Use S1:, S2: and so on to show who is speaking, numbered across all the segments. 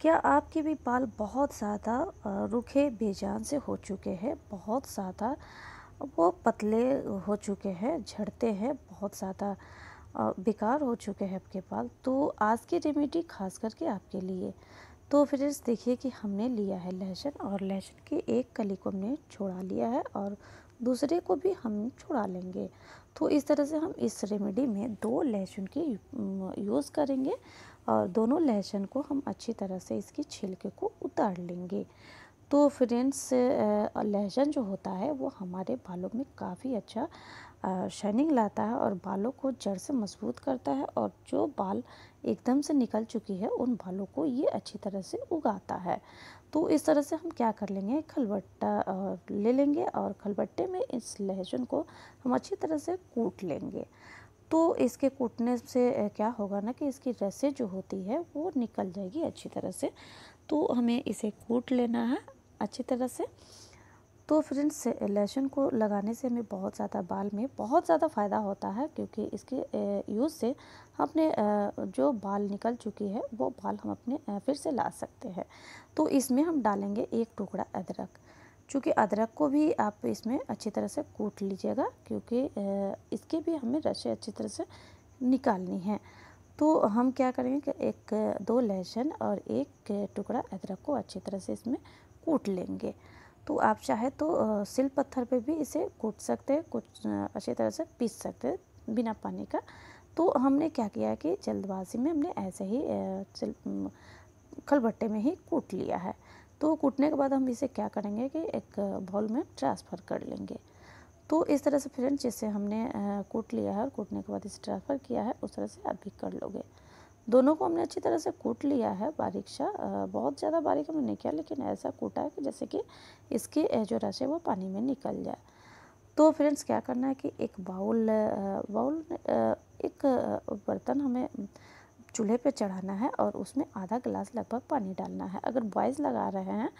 S1: क्या आपके भी बाल बहुत ज़्यादा रुखे बेजान से हो चुके हैं बहुत ज़्यादा वो पतले हो चुके हैं झड़ते हैं बहुत ज़्यादा बेकार हो चुके हैं आपके बाल तो आज की रेमेडी खास करके आपके लिए तो फिर देखिए कि हमने लिया है लहसुन और लहसुन के एक कली को हमने छोड़ा लिया है और दूसरे को भी हम छुड़ा लेंगे तो इस तरह से हम इस रेमेडी में दो लहसुन की यूज़ करेंगे और दोनों लहसुन को हम अच्छी तरह से इसके छिलके को उतार लेंगे तो फ्रेंड्स लहसुन जो होता है वो हमारे बालों में काफ़ी अच्छा शाइनिंग लाता है और बालों को जड़ से मजबूत करता है और जो बाल एकदम से निकल चुकी है उन बालों को ये अच्छी तरह से उगाता है तो इस तरह से हम क्या कर लेंगे खलबट्टा ले लेंगे और खलबट्टे में इस लहसुन को हम अच्छी तरह से कूट लेंगे तो इसके कूटने से क्या होगा ना कि इसकी रसें जो होती है वो निकल जाएगी अच्छी तरह से तो हमें इसे कूट लेना है अच्छी तरह से तो फ्रेंड्स लहसुन को लगाने से हमें बहुत ज़्यादा बाल में बहुत ज़्यादा फ़ायदा होता है क्योंकि इसके यूज़ से अपने जो बाल निकल चुकी है वो बाल हम अपने फिर से ला सकते हैं तो इसमें हम डालेंगे एक टुकड़ा अदरक चूँकि अदरक को भी आप इसमें अच्छी तरह से कूट लीजिएगा क्योंकि इसके भी हमें रशे अच्छी तरह से निकालनी है तो हम क्या करेंगे कि एक दो लहसुन और एक टुकड़ा अदरक को अच्छी तरह से इसमें कूट लेंगे तो आप चाहे तो सिल पत्थर पे भी इसे कूट सकते हैं कुछ अच्छी तरह से पीस सकते हैं बिना पानी का तो हमने क्या किया कि जल्दबाजी में हमने ऐसे ही खलबट्टे में ही कूट लिया है तो कूटने के बाद हम इसे क्या करेंगे कि एक बॉल में ट्रांसफ़र कर लेंगे तो इस तरह से फ्रेंड जिसे हमने कूट लिया है और कूटने के बाद इसे ट्रांसफ़र किया है उस तरह से आप भी कर लोगे दोनों को हमने अच्छी तरह से कूट लिया है बारीक सा बहुत ज़्यादा बारीक हमने नहीं किया लेकिन ऐसा कूटा है कि जैसे कि इसके जो रस है वो पानी में निकल जाए तो फ्रेंड्स क्या करना है कि एक बाउल बाउल एक बर्तन हमें चूल्हे पे चढ़ाना है और उसमें आधा गिलास लगभग पानी डालना है अगर बॉयज़ लगा रहे हैं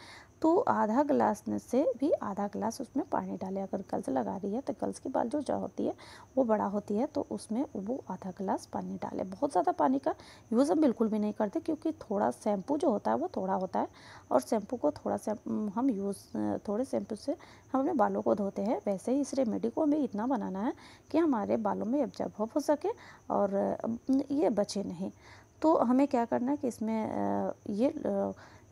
S1: तो आधा गिलास से भी आधा गिलास उसमें पानी डालें अगर गल्स लगा रही है तो गर्ल्स की बाल जो जा होती है वो बड़ा होती है तो उसमें वो आधा गिलास पानी डाले बहुत ज़्यादा पानी का यूज़ हम बिल्कुल भी नहीं करते क्योंकि थोड़ा शैम्पू जो होता है वो थोड़ा होता है और शैम्पू को थोड़ा सा हम यूज़ थोड़े शैम्पू से हम अपने बालों को धोते हैं वैसे ही इस रेमेडी को हमें इतना बनाना है कि हमारे बालों में एब्जॉर्ब हो सके और ये बचे नहीं तो हमें क्या करना है कि इसमें ये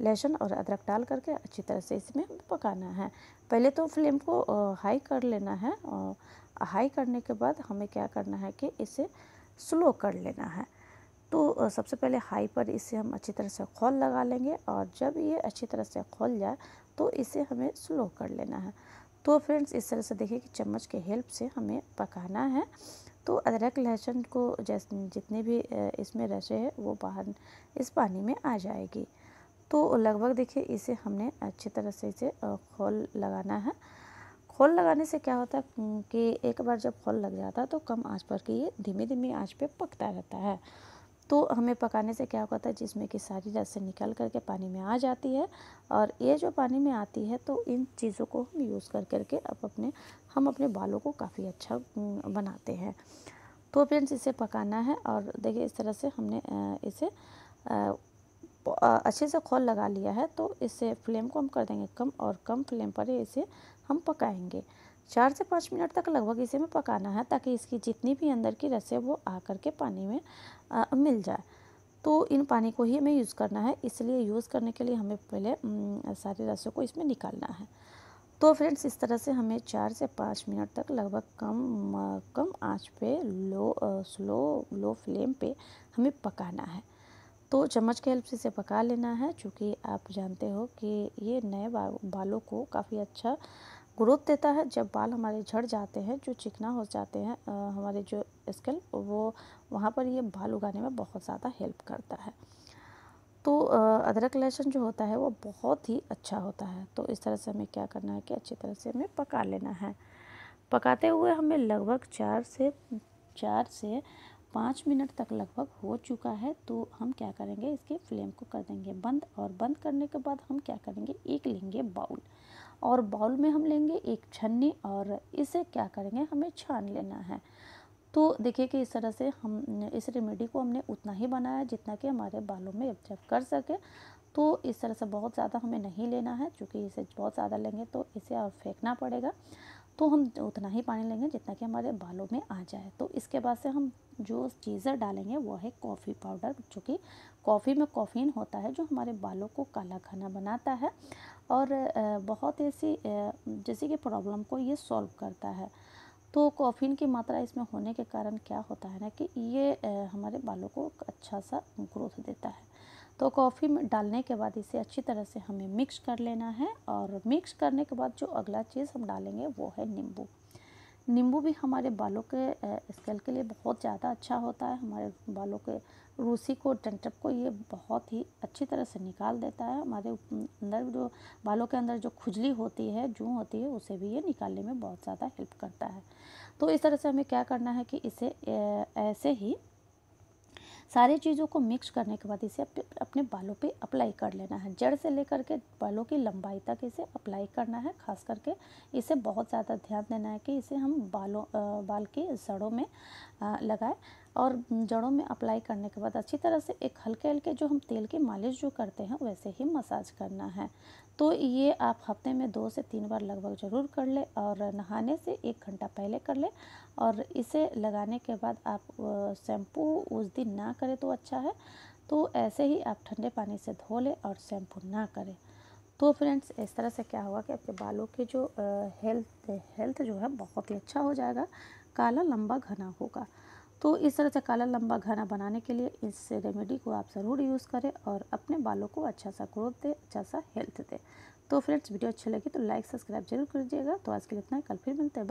S1: लहसुन और अदरक डाल करके अच्छी तरह से इसमें पकाना है पहले तो फ्लेम को हाई कर लेना है और हाई करने के बाद हमें क्या करना है कि इसे स्लो कर लेना है तो सबसे पहले हाई पर इसे हम अच्छी तरह से खोल लगा लेंगे और जब ये अच्छी तरह से खोल जाए तो इसे हमें स्लो कर लेना है तो फ्रेंड्स इस तरह से देखिए कि चम्मच के हेल्प से हमें पकाना है तो अदरक लहसुन को जैसे जितने भी इसमें रचे हैं वो बाहर इस पानी में आ जाएगी तो लगभग देखिए इसे हमने अच्छी तरह से इसे खोल लगाना है खोल लगाने से क्या होता है कि एक बार जब खोल लग जाता है तो कम आंच पर कि ये धीमी धीमी आंच पे पकता रहता है तो हमें पकाने से क्या होता है जिसमें कि सारी रस्से निकल करके पानी में आ जाती है और ये जो पानी में आती है तो इन चीज़ों को हम यूज़ कर करके अब अपने हम अपने बालों को काफ़ी अच्छा बनाते हैं तो फ्रेंड्स इसे पकाना है और देखिए इस तरह से हमने इसे अच्छे से खोल लगा लिया है तो इसे फ्लेम को हम कर देंगे कम और कम फ्लेम पर ही इसे हम पकाएंगे चार से पाँच मिनट तक लगभग इसे में पकाना है ताकि इसकी जितनी भी अंदर की रस है वो आकर के पानी में आ, मिल जाए तो इन पानी को ही हमें यूज़ करना है इसलिए यूज़ करने के लिए हमें पहले सारे रसों को इसमें निकालना है तो फ्रेंड्स इस तरह से हमें चार से पाँच मिनट तक लगभग कम कम आँच पे लो स्लो लो फ्लेम पे हमें पकाना है तो चम्मच के हेल्प से इसे पका लेना है चूँकि आप जानते हो कि ये नए बालों को काफ़ी अच्छा ग्रोथ देता है जब बाल हमारे झड़ जाते हैं जो चिकना हो जाते हैं हमारे जो स्किन वो वहाँ पर ये बाल उगाने में बहुत ज़्यादा हेल्प करता है तो अदरक लहसुन जो होता है वो बहुत ही अच्छा होता है तो इस तरह से हमें क्या करना है कि अच्छी तरह से हमें पका लेना है पकाते हुए हमें लगभग चार से चार से पाँच मिनट तक लगभग हो चुका है तो हम क्या करेंगे इसके फ्लेम को कर देंगे बंद और बंद करने के बाद हम क्या करेंगे एक लेंगे बाउल और बाउल में हम लेंगे एक छन्नी और इसे क्या करेंगे हमें छान लेना है तो देखिए कि इस तरह से हम इस रेमेडी को हमने उतना ही बनाया जितना कि हमारे बालों में एब्जर्व कर सके तो इस तरह से बहुत ज़्यादा हमें नहीं लेना है क्योंकि इसे बहुत ज़्यादा लेंगे तो इसे और फेंकना पड़ेगा तो हम उतना ही पानी लेंगे जितना कि हमारे बालों में आ जाए तो इसके बाद से हम जो चीज़र डालेंगे वो है कॉफ़ी पाउडर जो कि कॉफ़ी में कॉफ़ीन होता है जो हमारे बालों को काला खाना बनाता है और बहुत ऐसी जैसे कि प्रॉब्लम को ये सॉल्व करता है तो कॉफ़ीन की मात्रा इसमें होने के कारण क्या होता है ना कि ये हमारे बालों को अच्छा सा ग्रोथ देता है तो कॉफ़ी में डालने के बाद इसे अच्छी तरह से हमें मिक्स कर लेना है और मिक्स करने के बाद जो अगला चीज़ हम डालेंगे वो है नींबू नींबू भी हमारे बालों के स्केल के लिए बहुत ज़्यादा अच्छा होता है हमारे बालों के रूसी को डंटप को ये बहुत ही अच्छी तरह से निकाल देता है हमारे अंदर जो बालों के अंदर जो खुजली होती है जू होती है उसे भी ये निकालने में बहुत ज़्यादा हेल्प करता है तो इस तरह से हमें क्या करना है कि इसे ऐसे ही सारे चीज़ों को मिक्स करने के बाद इसे अपने बालों पे अप्लाई कर लेना है जड़ से लेकर के बालों की लंबाई तक इसे अप्लाई करना है खास करके इसे बहुत ज़्यादा ध्यान देना है कि इसे हम बालों बाल की जड़ों में लगाएं और जड़ों में अप्लाई करने के बाद अच्छी तरह से एक हल्के हल्के जो हम तेल की मालिश जो करते हैं वैसे ही मसाज करना है तो ये आप हफ्ते में दो से तीन बार लगभग ज़रूर कर ले और नहाने से एक घंटा पहले कर ले और इसे लगाने के बाद आप शैम्पू उस दिन ना करें तो अच्छा है तो ऐसे ही आप ठंडे पानी से धो लें और शैम्पू ना करें तो फ्रेंड्स इस तरह से क्या होगा कि आपके बालों के जो हेल्थ हेल्थ जो है बहुत ही अच्छा हो जाएगा काला लंबा घना होगा तो इस तरह से काला लंबा घना बनाने के लिए इस रेमेडी को आप ज़रूर यूज़ करें और अपने बालों को अच्छा सा ग्रोथ दें अच्छा सा हेल्थ दें तो फ्रेंड्स वीडियो अच्छी लगी तो लाइक सब्सक्राइब जरूर कर दीजिएगा तो आज के लिए इतना कल फिर मिलते हैं